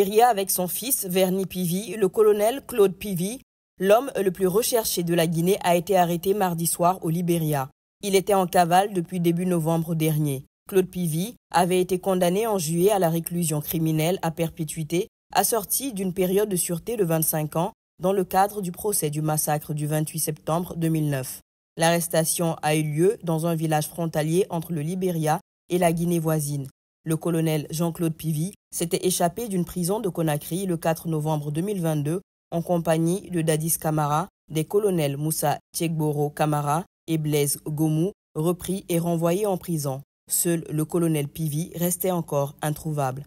Libéria avec son fils Verny Pivy, le colonel Claude Pivy, l'homme le plus recherché de la Guinée, a été arrêté mardi soir au Libéria. Il était en cavale depuis début novembre dernier. Claude Pivy avait été condamné en juillet à la réclusion criminelle à perpétuité, assortie d'une période de sûreté de 25 ans dans le cadre du procès du massacre du 28 septembre 2009. L'arrestation a eu lieu dans un village frontalier entre le Libéria et la Guinée voisine. Le colonel Jean-Claude Pivy s'était échappé d'une prison de Conakry le 4 novembre 2022 en compagnie de Dadis Camara, des colonels Moussa Tchekboro Camara et Blaise Gomou, repris et renvoyés en prison. Seul le colonel Pivy restait encore introuvable.